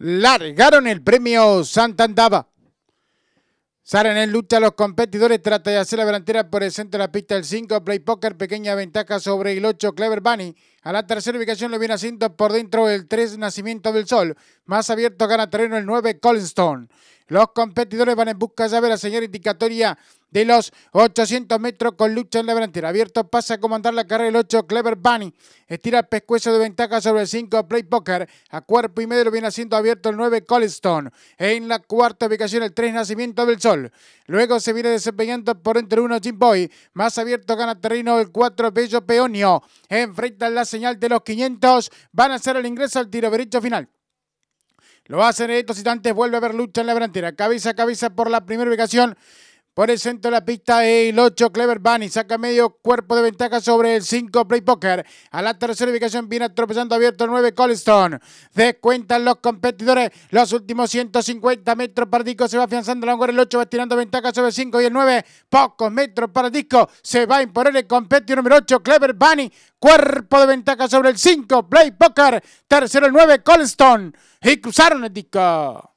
largaron el premio Santandaba. el lucha a los competidores, trata de hacer la delantera por el centro de la pista. El 5, Play Poker, pequeña ventaja sobre el 8, Clever Bunny. A la tercera ubicación lo viene haciendo por dentro el 3, Nacimiento del Sol. Más abierto gana terreno el 9, Colston. Los competidores van en busca de la señal indicatoria de los 800 metros con lucha en la delantera. Abierto pasa a comandar la carrera el 8, Clever Bunny. Estira el pescuezo de ventaja sobre el 5, Play Poker. A cuerpo y medio lo viene haciendo abierto el 9, Colestone. En la cuarta ubicación el 3, Nacimiento del Sol. Luego se viene desempeñando por entre 1, Jim Boy. Más abierto gana terreno el 4, Bello Peonio. enfrenta la señal de los 500. Van a hacer el ingreso al tiro derecho final. Lo hacen estos instantes, vuelve a ver lucha en la delantera. Cabeza a cabeza por la primera ubicación. Por el centro de la pista el 8, Clever Bunny saca medio cuerpo de ventaja sobre el 5, Play Poker. A la tercera ubicación viene tropezando abierto el 9, Colston. Descuentan los competidores los últimos 150 metros para Disco. Se va afianzando la el 8, va tirando ventaja sobre el 5 y el 9. Pocos metros para Disco. Se va a imponer el competidor número 8, Clever Bunny. Cuerpo de ventaja sobre el 5, Play Poker. Tercero el 9, Colston. Y cruzaron el Disco.